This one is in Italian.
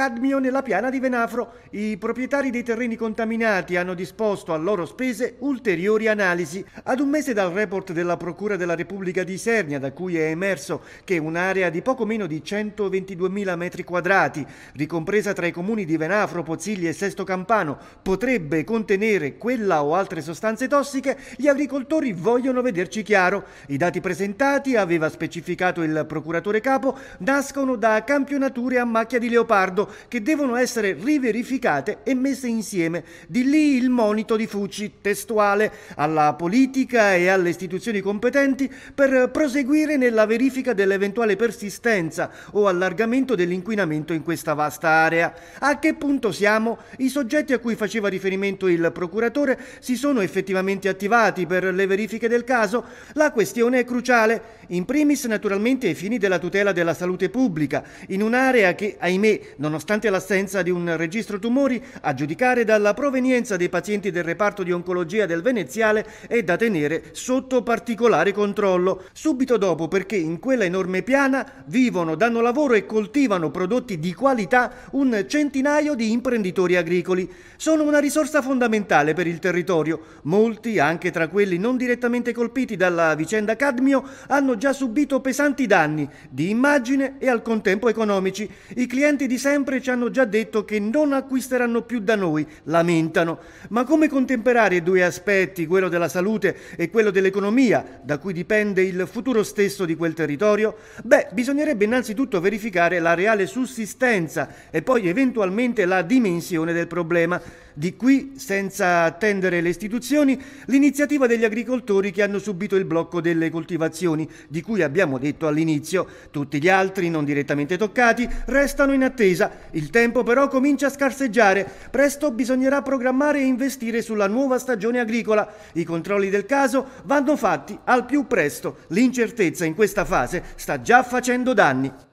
cadmio nella piana di Venafro. I proprietari dei terreni contaminati hanno disposto a loro spese ulteriori analisi. Ad un mese dal report della Procura della Repubblica di Isernia, da cui è emerso che un'area di poco meno di 122.000 metri quadrati, ricompresa tra i comuni di Venafro, Pozzilli e Sesto Campano, potrebbe contenere quella o altre sostanze tossiche, gli agricoltori vogliono vederci chiaro. I dati presentati, aveva specificato il procuratore capo, nascono da campionature a macchia di leopardo che devono essere riverificate e messe insieme. Di lì il monito di Fucci, testuale, alla politica e alle istituzioni competenti per proseguire nella verifica dell'eventuale persistenza o allargamento dell'inquinamento in questa vasta area. A che punto siamo? I soggetti a cui faceva riferimento il procuratore si sono effettivamente attivati per le verifiche del caso? La questione è cruciale in primis naturalmente ai fini della tutela della salute pubblica, in un'area che, ahimè, nonostante l'assenza di un registro tumori, a giudicare dalla provenienza dei pazienti del reparto di oncologia del Veneziale è da tenere sotto particolare controllo, subito dopo perché in quella enorme piana vivono, danno lavoro e coltivano prodotti di qualità un centinaio di imprenditori agricoli. Sono una risorsa fondamentale per il territorio. Molti, anche tra quelli non direttamente colpiti dalla vicenda Cadmio, hanno già subito pesanti danni di immagine e al contempo economici. I clienti di sempre ci hanno già detto che non acquisteranno più da noi, lamentano. Ma come contemperare i due aspetti, quello della salute e quello dell'economia, da cui dipende il futuro stesso di quel territorio? Beh, bisognerebbe innanzitutto verificare la reale sussistenza e poi eventualmente la dimensione del problema. Di qui, senza attendere le istituzioni, l'iniziativa degli agricoltori che hanno subito il blocco delle coltivazioni, di cui abbiamo detto all'inizio. Tutti gli altri, non direttamente toccati, restano in attesa. Il tempo però comincia a scarseggiare. Presto bisognerà programmare e investire sulla nuova stagione agricola. I controlli del caso vanno fatti al più presto. L'incertezza in questa fase sta già facendo danni.